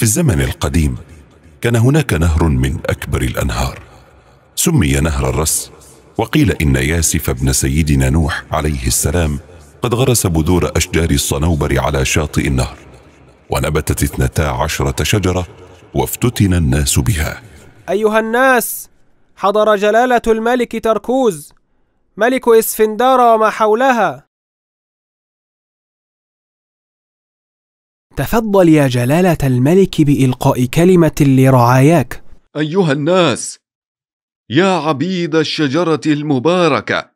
في الزمن القديم كان هناك نهر من أكبر الأنهار سمي نهر الرس وقيل إن ياسف بن سيدنا نوح عليه السلام قد غرس بذور أشجار الصنوبر على شاطئ النهر ونبتت اثنتا عشرة شجرة وافتتن الناس بها أيها الناس حضر جلالة الملك تركوز ملك إسفندار وما حولها تفضل يا جلالة الملك بإلقاء كلمة لرعاياك أيها الناس يا عبيد الشجرة المباركة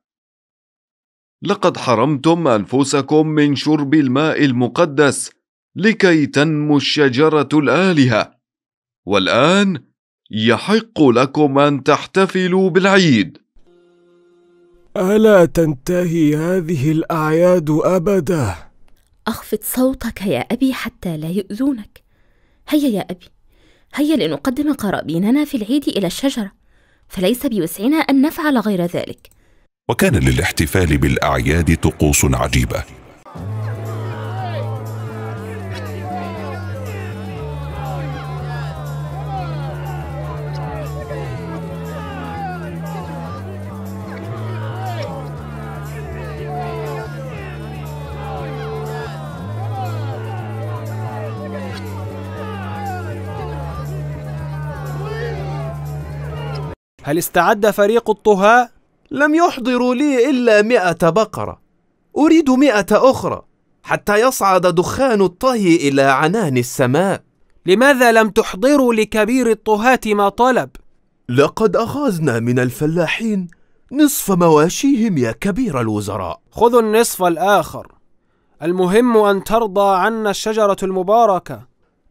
لقد حرمتم أنفسكم من شرب الماء المقدس لكي تنمو الشجرة الآلهة والآن يحق لكم أن تحتفلوا بالعيد ألا تنتهي هذه الأعياد أبداً أخفض صوتك يا أبي حتى لا يؤذونك هيا يا أبي هيا لنقدم قرابيننا في العيد إلى الشجرة فليس بوسعنا أن نفعل غير ذلك وكان للاحتفال بالأعياد طقوس عجيبة هل استعد فريق الطهاء؟ لم يحضروا لي إلا مئة بقرة أريد مئة أخرى حتى يصعد دخان الطهي إلى عنان السماء لماذا لم تحضروا لكبير الطهاة ما طلب؟ لقد أخذنا من الفلاحين نصف مواشيهم يا كبير الوزراء خذوا النصف الآخر المهم أن ترضى عنا الشجرة المباركة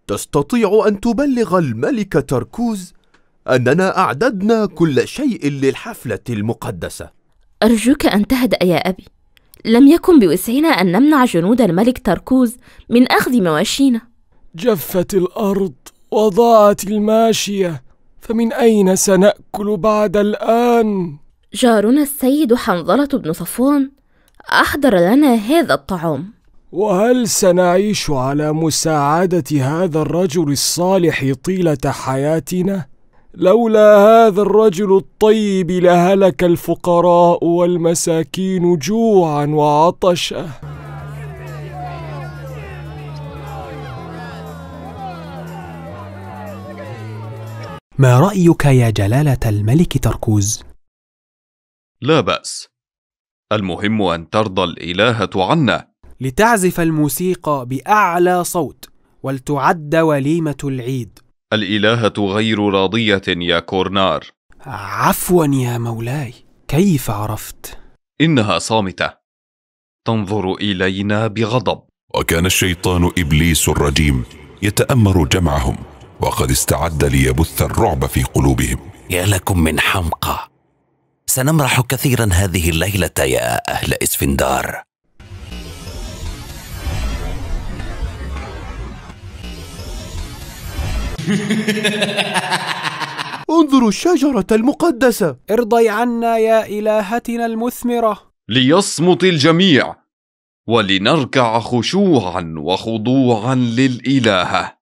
تستطيع أن تبلغ الملك تركوز أننا أعددنا كل شيء للحفلة المقدسة أرجوك أن تهدأ يا أبي لم يكن بوسعنا أن نمنع جنود الملك تركوز من أخذ مواشينا جفت الأرض وضاعت الماشية فمن أين سنأكل بعد الآن؟ جارنا السيد حنظلة بن صفوان أحضر لنا هذا الطعام وهل سنعيش على مساعدة هذا الرجل الصالح طيلة حياتنا؟ لولا هذا الرجل الطيب لهلك الفقراء والمساكين جوعا وعطشا ما رايك يا جلاله الملك تركوز لا باس المهم ان ترضى الالهه عنا لتعزف الموسيقى باعلى صوت ولتعد وليمه العيد الإلهة غير راضية يا كورنار عفوا يا مولاي كيف عرفت؟ إنها صامتة تنظر إلينا بغضب وكان الشيطان إبليس الرجيم يتأمر جمعهم وقد استعد ليبث الرعب في قلوبهم يا لكم من حمقى سنمرح كثيرا هذه الليلة يا أهل إسفندار انظروا الشجرة المقدسة ارضي عنا يا إلهتنا المثمرة ليصمت الجميع ولنركع خشوعا وخضوعا للإلهة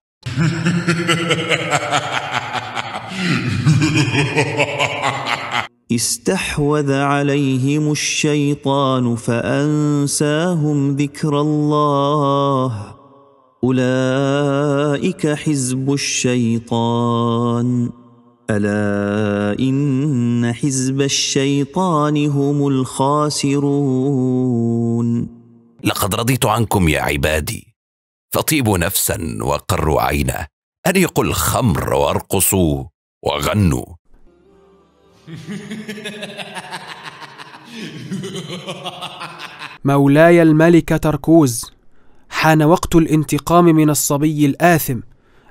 استحوذ عليهم الشيطان فأنساهم ذكر الله أولئك حزب الشيطان ألا إن حزب الشيطان هم الخاسرون لقد رضيت عنكم يا عبادي فطيبوا نفسا وقروا عينا أريقوا الخمر وارقصوا وغنوا مولاي الملك تركوز حان وقت الانتقام من الصبي الآثم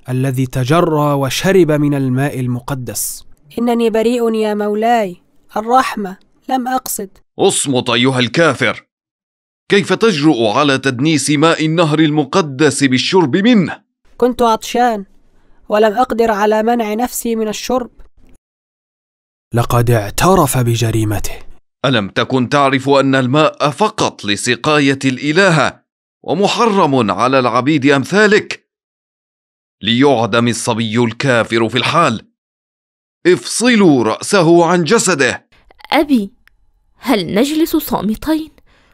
الذي تجرى وشرب من الماء المقدس إنني بريء يا مولاي الرحمة لم أقصد اصمت أيها الكافر كيف تجرؤ على تدنيس ماء النهر المقدس بالشرب منه كنت عطشان ولم أقدر على منع نفسي من الشرب لقد اعترف بجريمته ألم تكن تعرف أن الماء فقط لسقاية الإلهة ومحرم على العبيد امثالك ليعدم الصبي الكافر في الحال افصلوا راسه عن جسده ابي هل نجلس صامتين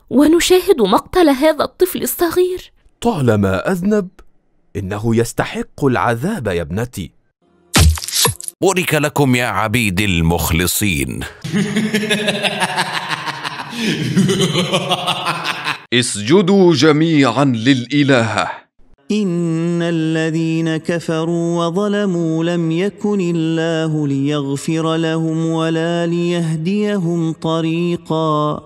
ونشاهد مقتل هذا الطفل الصغير طالما اذنب انه يستحق العذاب يا ابنتي بورك لكم يا عبيد المخلصين اسجدوا جميعا للإله إن الذين كفروا وظلموا لم يكن الله ليغفر لهم ولا ليهديهم طريقا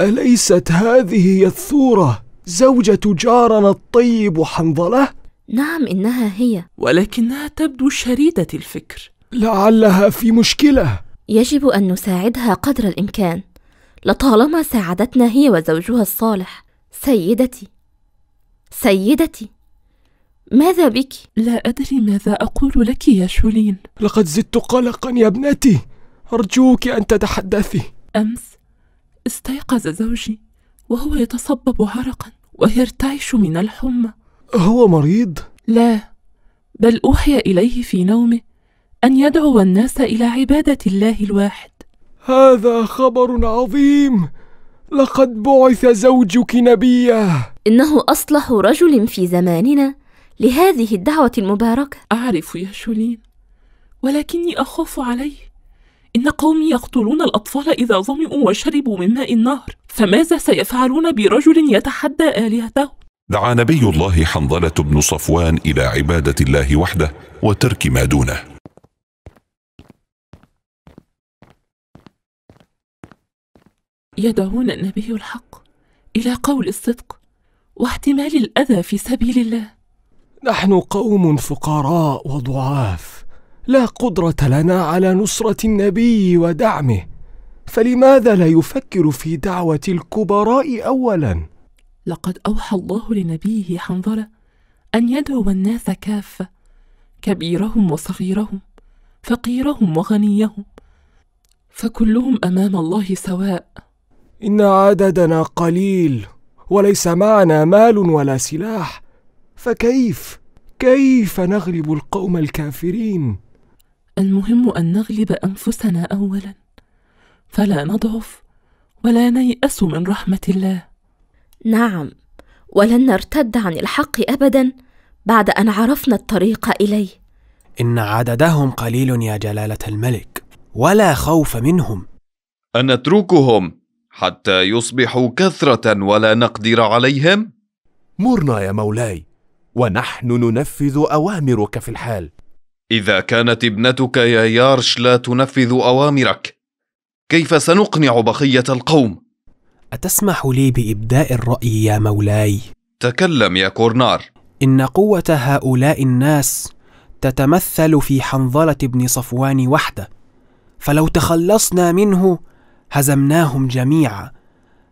أليست هذه هي الثورة زوجة جارنا الطيب حنظلة؟ نعم إنها هي ولكنها تبدو شريدة الفكر لعلها في مشكلة يجب أن نساعدها قدر الإمكان لطالما ساعدتنا هي وزوجها الصالح سيدتي سيدتي ماذا بك؟ لا أدري ماذا أقول لك يا شولين لقد زدت قلقا يا ابنتي أرجوك أن تتحدثي أمس استيقظ زوجي وهو يتصبب عرقا ويرتعش من الحمى هو مريض؟ لا بل أوحي إليه في نومه أن يدعو الناس إلى عبادة الله الواحد هذا خبر عظيم لقد بعث زوجك نبيا إنه أصلح رجل في زماننا لهذه الدعوة المباركة أعرف يا شولين ولكني أخاف عليه إن قومي يقتلون الأطفال إذا ظمئوا وشربوا من ماء النهر فماذا سيفعلون برجل يتحدى آلهته؟ دعا نبي الله حنظلة بن صفوان إلى عبادة الله وحده وترك ما دونه يدعون النبي الحق إلى قول الصدق واحتمال الأذى في سبيل الله نحن قوم فقراء وضعاف لا قدرة لنا على نصرة النبي ودعمه فلماذا لا يفكر في دعوة الكبراء أولا؟ لقد أوحى الله لنبيه حنظلة أن يدعو الناس كافة كبيرهم وصغيرهم فقيرهم وغنيهم فكلهم أمام الله سواء إن عددنا قليل وليس معنا مال ولا سلاح فكيف كيف نغلب القوم الكافرين المهم أن نغلب أنفسنا أولا فلا نضعف ولا نيأس من رحمة الله نعم ولن نرتد عن الحق أبدا بعد أن عرفنا الطريق إليه إن عددهم قليل يا جلالة الملك ولا خوف منهم أنتركهم حتى يصبحوا كثرة ولا نقدر عليهم؟ مرنا يا مولاي ونحن ننفذ أوامرك في الحال إذا كانت ابنتك يا يارش لا تنفذ أوامرك كيف سنقنع بقية القوم؟ أتسمح لي بإبداء الرأي يا مولاي؟ تكلم يا كورنار إن قوة هؤلاء الناس تتمثل في حنظلة ابن صفوان وحده فلو تخلصنا منه هزمناهم جميعا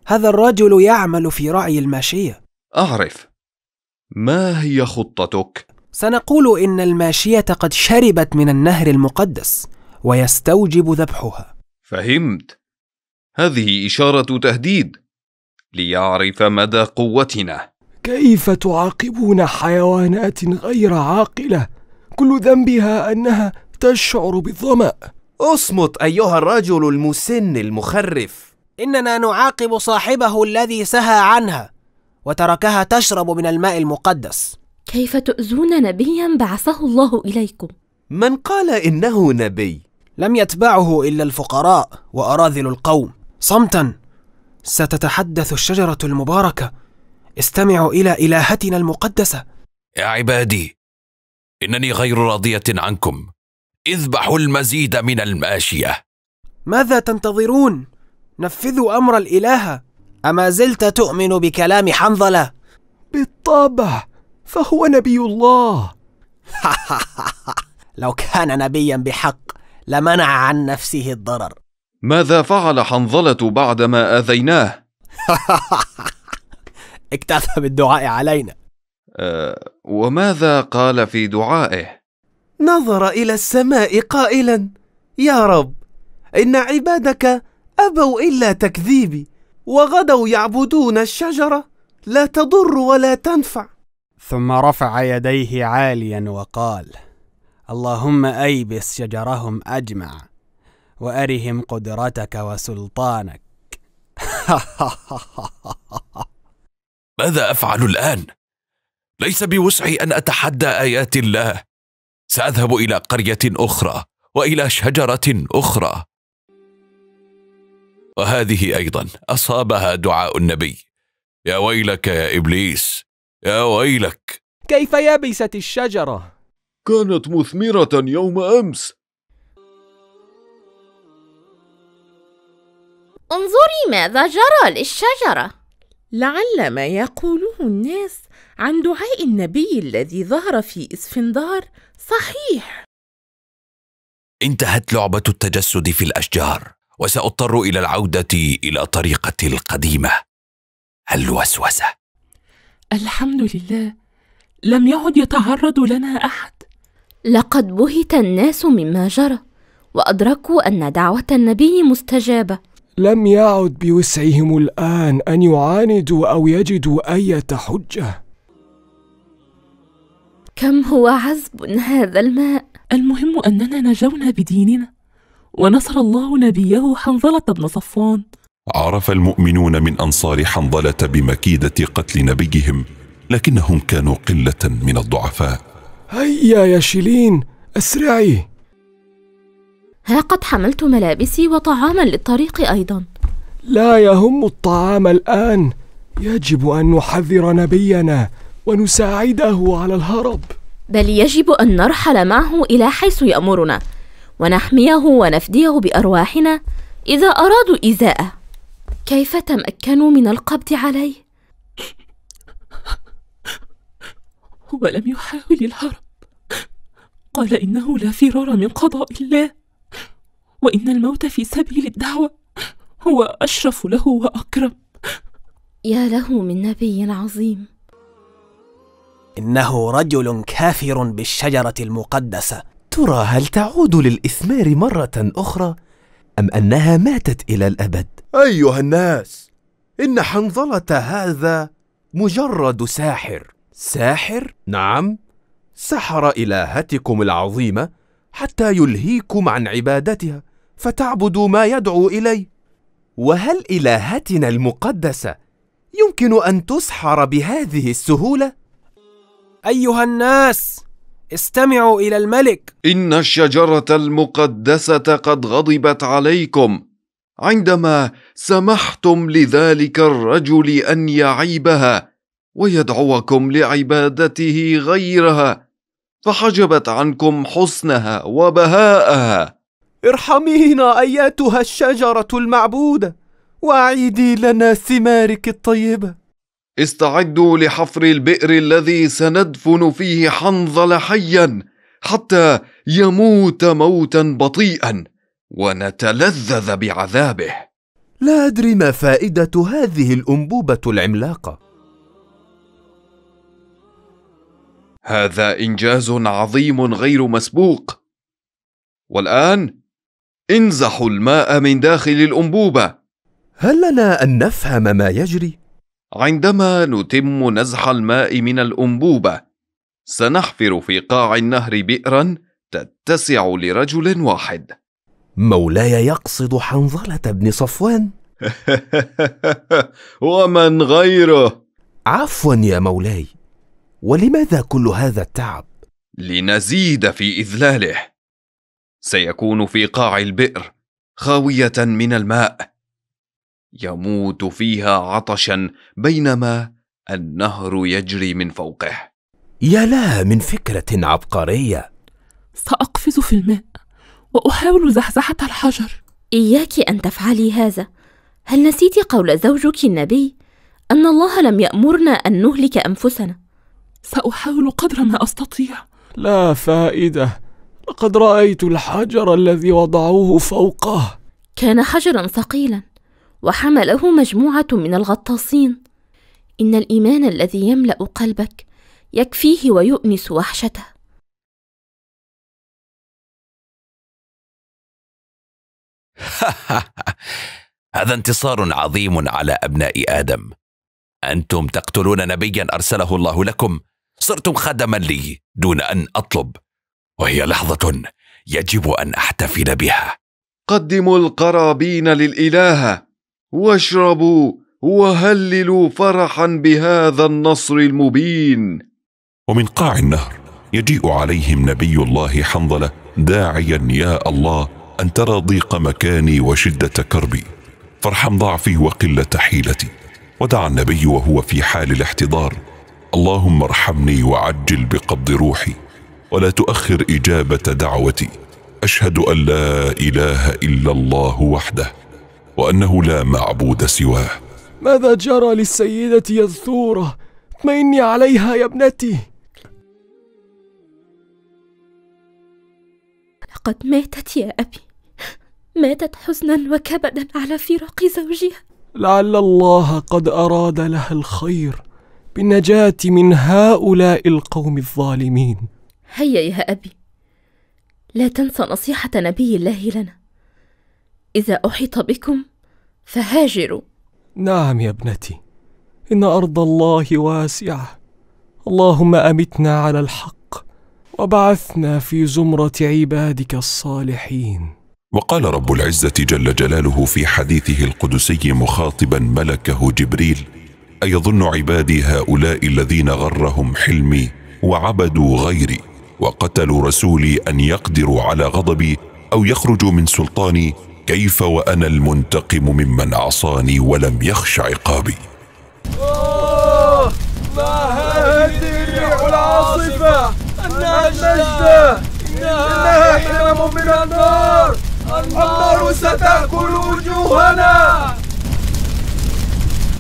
هذا الرجل يعمل في رعي الماشيه اعرف ما هي خطتك سنقول ان الماشيه قد شربت من النهر المقدس ويستوجب ذبحها فهمت هذه اشاره تهديد ليعرف مدى قوتنا كيف تعاقبون حيوانات غير عاقله كل ذنبها انها تشعر بالظما اصمت أيها الرجل المسن المخرف إننا نعاقب صاحبه الذي سهى عنها وتركها تشرب من الماء المقدس كيف تؤذون نبيا بعثه الله إليكم؟ من قال إنه نبي؟ لم يتبعه إلا الفقراء وأراذل القوم صمتا ستتحدث الشجرة المباركة استمعوا إلى إلهتنا المقدسة يا عبادي إنني غير راضية عنكم اذبحوا المزيد من الماشية ماذا تنتظرون؟ نفذوا أمر الإلهة أما زلت تؤمن بكلام حنظلة؟ بالطبع فهو نبي الله لو كان نبيا بحق لمنع عن نفسه الضرر ماذا فعل حنظلة بعدما آذيناه؟ اكتفى بالدعاء علينا أه وماذا قال في دعائه؟ نظر إلى السماء قائلا يا رب إن عبادك أبوا إلا تكذيبي وغدوا يعبدون الشجرة لا تضر ولا تنفع ثم رفع يديه عاليا وقال اللهم أيبس شجرهم أجمع وأرهم قدرتك وسلطانك ماذا أفعل الآن؟ ليس بوسعي أن أتحدى آيات الله ساذهب الى قريه اخرى والى شجره اخرى وهذه ايضا اصابها دعاء النبي يا ويلك يا ابليس يا ويلك كيف يبست الشجره كانت مثمره يوم امس انظري ماذا جرى للشجره لعل ما يقوله الناس عن دعاء النبي الذي ظهر في اسفندار صحيح انتهت لعبة التجسد في الأشجار وسأضطر إلى العودة إلى طريقتي القديمة الوسوسة الحمد لله لم يعد يتعرض لنا أحد لقد بهت الناس مما جرى وأدركوا أن دعوة النبي مستجابة لم يعد بوسعهم الآن أن يعاندوا أو يجدوا أية حجة كم هو عذب هذا الماء المهم أننا نجونا بديننا ونصر الله نبيه حنظلة بن صفوان عرف المؤمنون من أنصار حنظلة بمكيدة قتل نبيهم لكنهم كانوا قلة من الضعفاء هيا يا شيلين أسرعي ها قد حملت ملابسي وطعاما للطريق أيضا لا يهم الطعام الآن يجب أن نحذر نبينا ونساعده على الهرب بل يجب أن نرحل معه إلى حيث يأمرنا ونحميه ونفديه بأرواحنا إذا أرادوا إيذاءه كيف تمكنوا من القبض عليه؟ هو لم يحاول الهرب قال إنه لا فرار من قضاء الله وإن الموت في سبيل الدعوة هو أشرف له وأكرم يا له من نبي عظيم إنه رجل كافر بالشجرة المقدسة ترى هل تعود للإثمار مرة أخرى أم أنها ماتت إلى الأبد؟ أيها الناس إن حنظلة هذا مجرد ساحر ساحر؟ نعم سحر إلهتكم العظيمة حتى يلهيكم عن عبادتها فتعبدوا ما يدعو إليه وهل إلهتنا المقدسة يمكن أن تسحر بهذه السهولة؟ أيها الناس استمعوا إلى الملك إن الشجرة المقدسة قد غضبت عليكم عندما سمحتم لذلك الرجل أن يعيبها ويدعوكم لعبادته غيرها فحجبت عنكم حسنها وبهاءها ارحمينا أيتها الشجرة المعبودة وأعيدي لنا ثمارك الطيبة استعدوا لحفر البئر الذي سندفن فيه حنظل حيا حتى يموت موتا بطيئا ونتلذذ بعذابه لا ادري ما فائده هذه الانبوبه العملاقه هذا انجاز عظيم غير مسبوق والان انزحوا الماء من داخل الانبوبه هل لنا ان نفهم ما يجري عندما نتم نزح الماء من الانبوبه سنحفر في قاع النهر بئرا تتسع لرجل واحد مولاي يقصد حنظله بن صفوان ومن غيره عفوا يا مولاي ولماذا كل هذا التعب لنزيد في اذلاله سيكون في قاع البئر خاويه من الماء يموت فيها عطشا بينما النهر يجري من فوقه يا لها من فكره عبقريه ساقفز في الماء واحاول زحزحه الحجر اياك ان تفعلي هذا هل نسيت قول زوجك النبي ان الله لم يامرنا ان نهلك انفسنا ساحاول قدر ما استطيع لا فائده لقد رايت الحجر الذي وضعوه فوقه كان حجرا ثقيلا وحمله مجموعة من الغطاسين إن الإيمان الذي يملأ قلبك يكفيه ويؤنس وحشته هذا انتصار عظيم على أبناء آدم أنتم تقتلون نبيا أرسله الله لكم صرتم خدما لي دون أن أطلب وهي لحظة يجب أن أحتفل بها قدموا القرابين للإلهة واشربوا وهللوا فرحا بهذا النصر المبين ومن قاع النهر يجيء عليهم نبي الله حنظله داعيا يا الله ان ترى ضيق مكاني وشده كربي فارحم ضعفي وقله حيلتي ودعا النبي وهو في حال الاحتضار اللهم ارحمني وعجل بقبض روحي ولا تؤخر اجابه دعوتي اشهد ان لا اله الا الله وحده وأنه لا معبود سواه ماذا جرى للسيدة يذثورة؟ اطمئني عليها يا ابنتي لقد ماتت يا أبي ماتت حزنا وكبدا على فراق زوجها لعل الله قد أراد لها الخير بالنجاة من هؤلاء القوم الظالمين هيا يا أبي لا تنسى نصيحة نبي الله لنا إذا أحيط بكم فهاجروا نعم يا ابنتي إن أرض الله واسعة اللهم أمتنا على الحق وبعثنا في زمرة عبادك الصالحين وقال رب العزة جل جلاله في حديثه القدسي مخاطبا ملكه جبريل أيظن عبادي هؤلاء الذين غرهم حلمي وعبدوا غيري وقتلوا رسولي أن يقدروا على غضبي أو يخرجوا من سلطاني كيف وانا المنتقم ممن عصاني ولم يخش عقابي ما هذه الريح العاصفه انها نجده انها حلم من النار النار ستاكل وجوهنا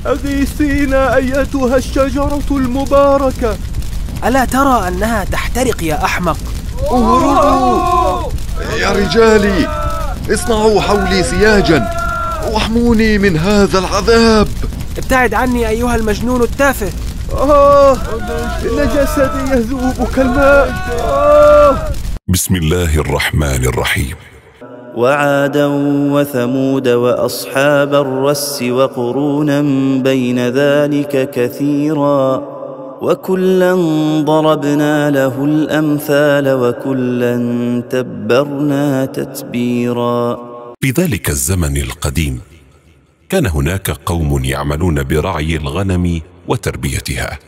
اغيثينا ايتها الشجره المباركه الا ترى انها تحترق يا احمق اهربوا يا رجالي اصنعوا حولي سياجا واحموني من هذا العذاب ابتعد عني أيها المجنون التافه أوه. إن جسدي يذوب كالماء بسم الله الرحمن الرحيم وعادا وثمود وأصحاب الرس وقرونا بين ذلك كثيراً وكلا ضربنا له الامثال وكلا تبرنا تتبيرا في ذلك الزمن القديم كان هناك قوم يعملون برعي الغنم وتربيتها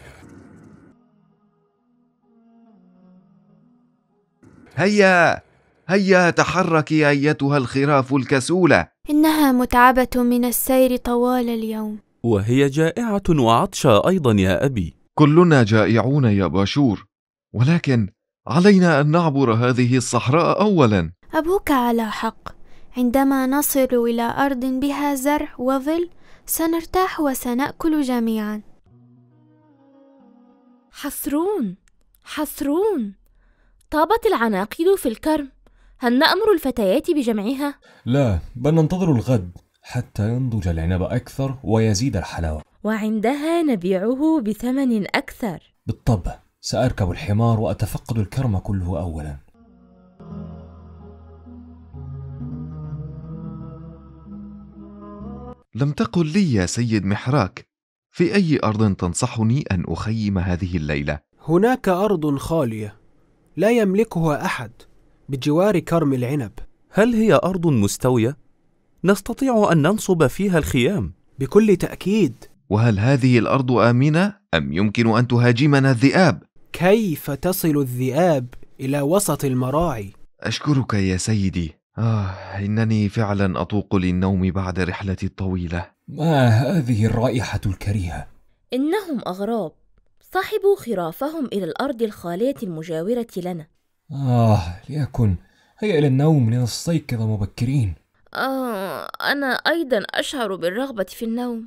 هيا هيا تحركي ايتها الخراف الكسوله انها متعبه من السير طوال اليوم وهي جائعه وعطشى ايضا يا ابي كلنا جائعون يا باشور ولكن علينا ان نعبر هذه الصحراء اولا ابوك على حق عندما نصل الى ارض بها زرع وظل سنرتاح وسناكل جميعا حسرون حسرون طابت العناقيد في الكرم هل نامر الفتيات بجمعها لا بل ننتظر الغد حتى ينضج العنب اكثر ويزيد الحلاوه وعندها نبيعه بثمن أكثر بالطبع سأركب الحمار وأتفقد الكرم كله أولا لم تقل لي يا سيد محراك في أي أرض تنصحني أن أخيم هذه الليلة؟ هناك أرض خالية لا يملكها أحد بجوار كرم العنب هل هي أرض مستوية؟ نستطيع أن ننصب فيها الخيام بكل تأكيد وهل هذه الارض امنه ام يمكن ان تهاجمنا الذئاب كيف تصل الذئاب الى وسط المراعي اشكرك يا سيدي آه إنني فعلا أطوق للنوم بعد رحلتي الطويلة ما هذه الرائحة الكريهة؟ إنهم أغراب صحبوا خرافهم إلى الأرض الخالية المجاورة لنا آه ليكن هيا إلى النوم لنستيقظ مبكرين آه أنا أيضا أشعر بالرغبة في النوم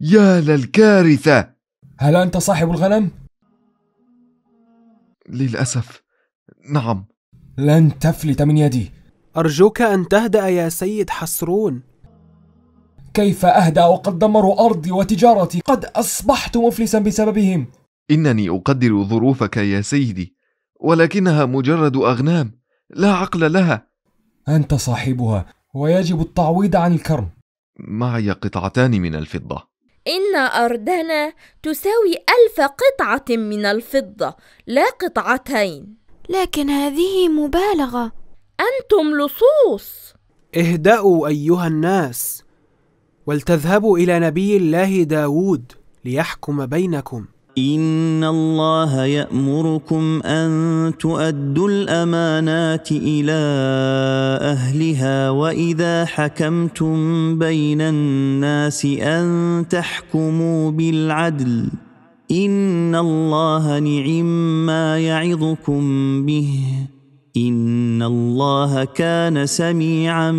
يا للكارثة هل أنت صاحب الغنم؟ للأسف نعم لن تفلت من يدي أرجوك أن تهدأ يا سيد حسرون كيف أهدأ وقد دمروا أرضي وتجارتي قد أصبحت مفلسا بسببهم إنني أقدر ظروفك يا سيدي ولكنها مجرد أغنام لا عقل لها أنت صاحبها ويجب التعويض عن الكرم معي قطعتان من الفضة إن أرضنا تساوي ألف قطعة من الفضة لا قطعتين لكن هذه مبالغة أنتم لصوص اهدأوا أيها الناس ولتذهبوا إلى نبي الله داود ليحكم بينكم إن الله يأمركم أن تؤدوا الأمانات إلى أهلها وإذا حكمتم بين الناس أن تحكموا بالعدل إن الله نعم ما يعظكم به إن الله كان سميعا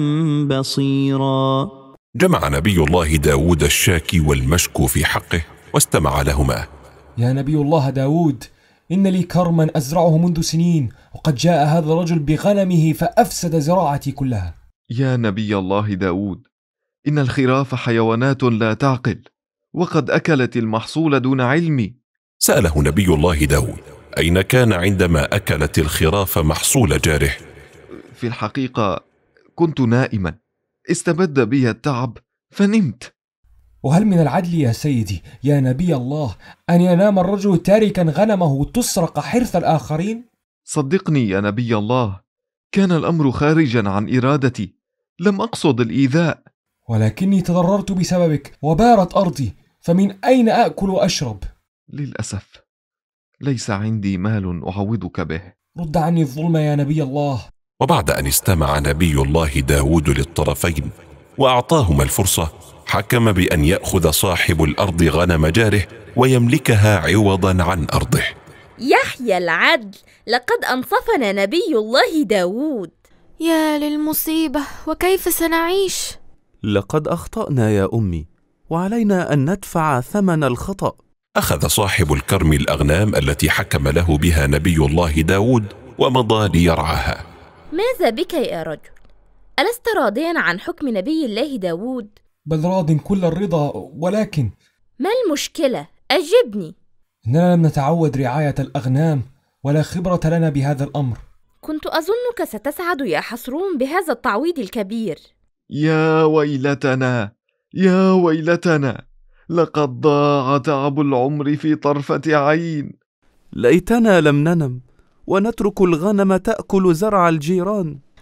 بصيرا جمع نبي الله داود الشاكي والمشكو في حقه واستمع لهما يا نبي الله داود إن لي كرما أزرعه منذ سنين وقد جاء هذا الرجل بغنمه فأفسد زراعتي كلها يا نبي الله داود إن الخراف حيوانات لا تعقل وقد أكلت المحصول دون علمي سأله نبي الله داود أين كان عندما أكلت الخراف محصول جاره في الحقيقة كنت نائما استبد بي التعب فنمت وهل من العدل يا سيدي يا نبي الله أن ينام الرجل تاركا غنمه تسرق حرث الآخرين؟ صدقني يا نبي الله كان الأمر خارجا عن إرادتي لم أقصد الإيذاء ولكني تضررت بسببك وبارت أرضي فمن أين آكل وأشرب؟ للأسف ليس عندي مال أعوضك به رد عني الظلم يا نبي الله وبعد أن استمع نبي الله داود للطرفين وأعطاهما الفرصة حكم بان ياخذ صاحب الارض غنم جاره ويملكها عوضا عن ارضه يحيى العدل لقد انصفنا نبي الله داوود يا للمصيبه وكيف سنعيش لقد اخطانا يا امي وعلينا ان ندفع ثمن الخطا اخذ صاحب الكرم الاغنام التي حكم له بها نبي الله داود ومضى ليرعاها ماذا بك يا رجل الست راضيا عن حكم نبي الله داود بل راض كل الرضا ولكن ما المشكلة؟ أجبني إننا لم نتعود رعاية الأغنام ولا خبرة لنا بهذا الأمر كنت أظنك ستسعد يا حصرون بهذا التعويض الكبير يا ويلتنا يا ويلتنا لقد ضاع تعب العمر في طرفة عين ليتنا لم ننم ونترك الغنم تأكل زرع الجيران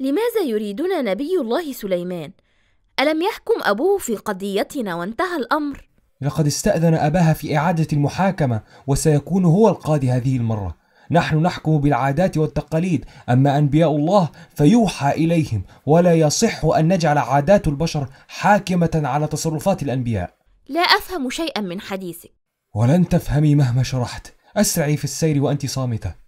لماذا يريدنا نبي الله سليمان الم يحكم ابوه في قضيتنا وانتهى الامر لقد استاذن اباها في اعاده المحاكمه وسيكون هو القاضي هذه المره نحن نحكم بالعادات والتقاليد اما انبياء الله فيوحى اليهم ولا يصح ان نجعل عادات البشر حاكمه على تصرفات الانبياء لا افهم شيئا من حديثك ولن تفهمي مهما شرحت اسرعي في السير وانت صامته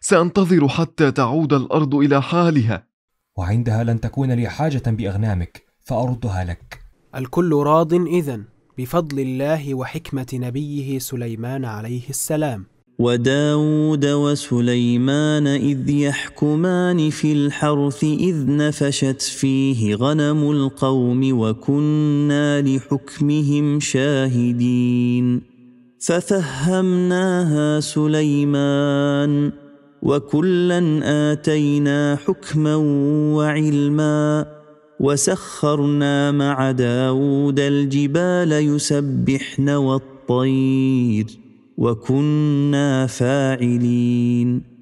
سأنتظر حتى تعود الأرض إلى حالها وعندها لن تكون لي حاجة بأغنامك فأردها لك الكل راض إذا بفضل الله وحكمة نبيه سليمان عليه السلام وداود وسليمان إذ يحكمان في الحرث إذ نفشت فيه غنم القوم وكنا لحكمهم شاهدين ففهمناها سليمان وكلا اتينا حكما وعلما وسخرنا مع داود الجبال يسبحن والطير وكنا فاعلين